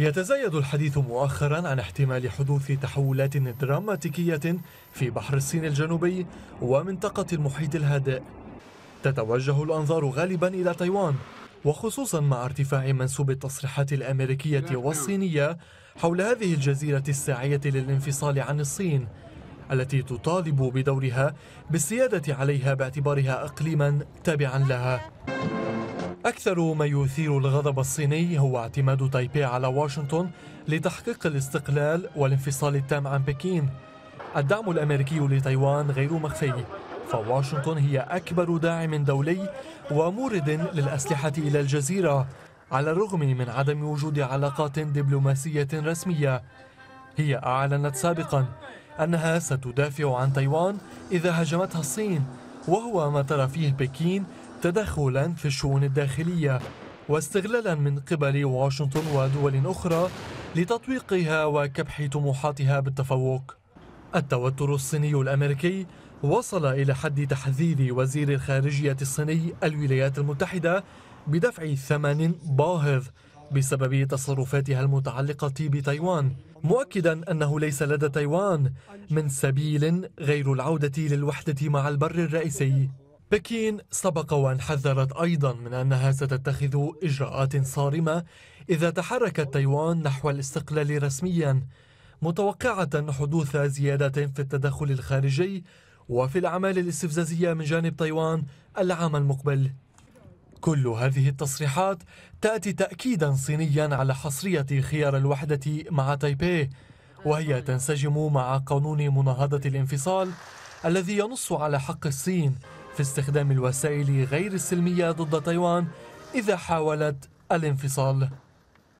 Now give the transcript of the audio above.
يتزايد الحديث مؤخرا عن احتمال حدوث تحولات دراماتيكية في بحر الصين الجنوبي ومنطقة المحيط الهادئ تتوجه الأنظار غالبا إلى تايوان وخصوصا مع ارتفاع منسوب التصريحات الأمريكية والصينية حول هذه الجزيرة الساعية للانفصال عن الصين التي تطالب بدورها بالسيادة عليها باعتبارها أقليما تابعا لها أكثر ما يثير الغضب الصيني هو اعتماد تايبي على واشنطن لتحقيق الاستقلال والانفصال التام عن بكين. الدعم الأمريكي لتايوان غير مخفي، فواشنطن هي أكبر داعم دولي ومورد للأسلحة إلى الجزيرة، على الرغم من عدم وجود علاقات دبلوماسية رسمية. هي أعلنت سابقا أنها ستدافع عن تايوان إذا هاجمتها الصين، وهو ما ترى فيه بكين تدخلا في الشؤون الداخلية واستغلالا من قبل واشنطن ودول أخرى لتطويقها وكبح طموحاتها بالتفوق التوتر الصيني الأمريكي وصل إلى حد تحذير وزير الخارجية الصيني الولايات المتحدة بدفع ثمن باهظ بسبب تصرفاتها المتعلقة بتايوان مؤكدا أنه ليس لدى تايوان من سبيل غير العودة للوحدة مع البر الرئيسي بكين سبق وأن حذرت أيضا من أنها ستتخذ إجراءات صارمة إذا تحركت تايوان نحو الاستقلال رسميا متوقعة حدوث زيادة في التدخل الخارجي وفي الأعمال الاستفزازية من جانب تايوان العام المقبل كل هذه التصريحات تأتي تأكيدا صينيا على حصرية خيار الوحدة مع تايبي وهي تنسجم مع قانون مناهضة الانفصال الذي ينص على حق الصين في استخدام الوسائل غير السلمية ضد تايوان إذا حاولت الانفصال